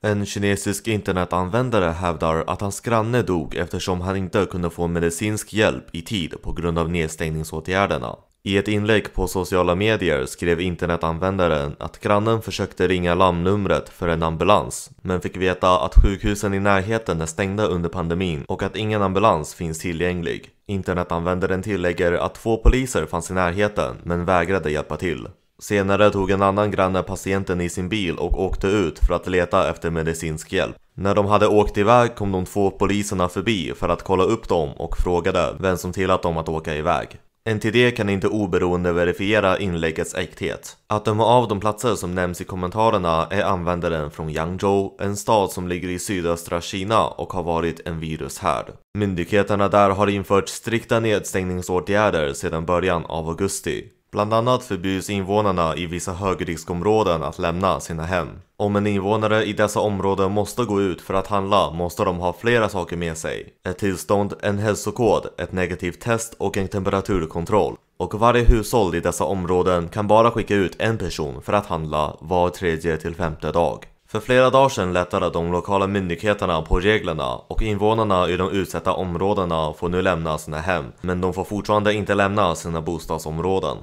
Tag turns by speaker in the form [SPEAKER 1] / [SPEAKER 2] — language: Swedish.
[SPEAKER 1] En kinesisk internetanvändare hävdar att hans granne dog eftersom han inte kunde få medicinsk hjälp i tid på grund av nedstängningsåtgärderna. I ett inlägg på sociala medier skrev internetanvändaren att grannen försökte ringa larmnumret för en ambulans men fick veta att sjukhusen i närheten är stängda under pandemin och att ingen ambulans finns tillgänglig. Internetanvändaren tillägger att två poliser fanns i närheten men vägrade hjälpa till. Senare tog en annan granne patienten i sin bil och åkte ut för att leta efter medicinsk hjälp. När de hade åkt iväg kom de två poliserna förbi för att kolla upp dem och frågade vem som tillät dem att åka iväg. NTD kan inte oberoende verifiera inläggets äkthet. Att döma av de platser som nämns i kommentarerna är användaren från Yangzhou, en stad som ligger i sydöstra Kina och har varit en virushärd. Myndigheterna där har infört strikta nedstängningsåtgärder sedan början av augusti Bland annat förbjuds invånarna i vissa högriskområden att lämna sina hem. Om en invånare i dessa områden måste gå ut för att handla måste de ha flera saker med sig. Ett tillstånd, en hälsokod, ett negativt test och en temperaturkontroll. Och varje hushåll i dessa områden kan bara skicka ut en person för att handla var tredje till femte dag. För flera dagar sedan lättade de lokala myndigheterna på reglerna och invånarna i de utsatta områdena får nu lämna sina hem, men de får fortfarande inte lämna sina bostadsområden.